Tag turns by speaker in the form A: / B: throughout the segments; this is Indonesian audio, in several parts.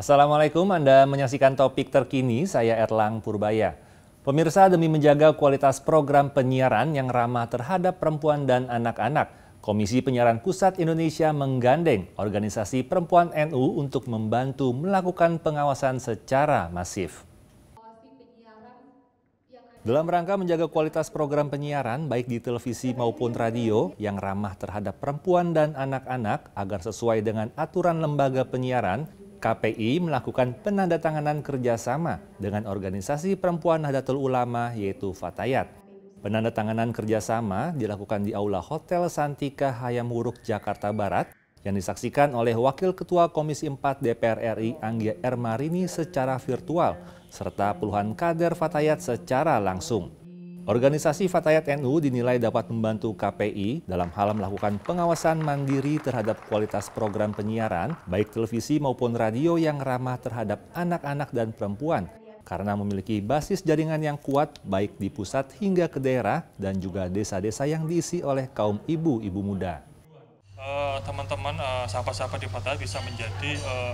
A: Assalamualaikum, Anda menyaksikan topik terkini, saya Erlang Purbaya. Pemirsa, demi menjaga kualitas program penyiaran yang ramah terhadap perempuan dan anak-anak, Komisi Penyiaran Pusat Indonesia menggandeng organisasi perempuan NU untuk membantu melakukan pengawasan secara masif. Dalam rangka menjaga kualitas program penyiaran baik di televisi maupun radio yang ramah terhadap perempuan dan anak-anak agar sesuai dengan aturan lembaga penyiaran, KPI melakukan penandatanganan kerjasama dengan organisasi perempuan Nahdlatul Ulama yaitu Fatayat. Penandatanganan kerjasama dilakukan di Aula Hotel Santika Hayam Wuruk, Jakarta Barat yang disaksikan oleh Wakil Ketua Komisi 4 DPR RI Anggia Ermarini secara virtual serta puluhan kader Fatayat secara langsung. Organisasi Fatayat NU dinilai dapat membantu KPI dalam hal melakukan pengawasan mandiri terhadap kualitas program penyiaran, baik televisi maupun radio yang ramah terhadap anak-anak dan perempuan, karena memiliki basis jaringan yang kuat baik di pusat hingga ke daerah dan juga desa-desa yang diisi oleh kaum ibu-ibu muda.
B: Eh, teman-teman, uh, sahabat-sahabat di Fatayat bisa menjadi uh,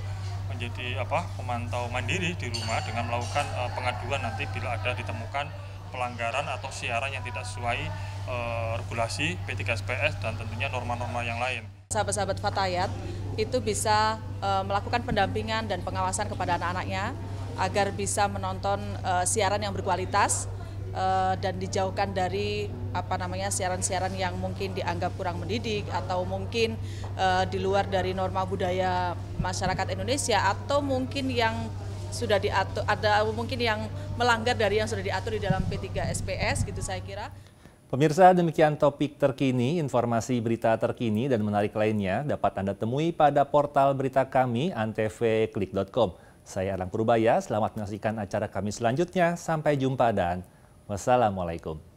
B: menjadi apa pemantau mandiri di rumah dengan melakukan uh, pengaduan nanti bila ada ditemukan pelanggaran atau siaran yang tidak sesuai e, regulasi P3SPS dan tentunya norma-norma yang lain.
C: Sahabat-sahabat Fatayat itu bisa e, melakukan pendampingan dan pengawasan kepada anak-anaknya agar bisa menonton e, siaran yang berkualitas dan dijauhkan dari apa namanya siaran-siaran yang mungkin dianggap kurang mendidik atau mungkin di luar dari norma budaya masyarakat Indonesia atau mungkin yang sudah diatur ada mungkin yang melanggar dari yang sudah diatur di dalam P3 SPS gitu saya kira.
A: Pemirsa, demikian topik terkini, informasi berita terkini dan menarik lainnya dapat Anda temui pada portal berita kami antvklik.com. Saya Arang Purbaya, selamat menyaksikan acara kami selanjutnya. Sampai jumpa dan wassalamualaikum.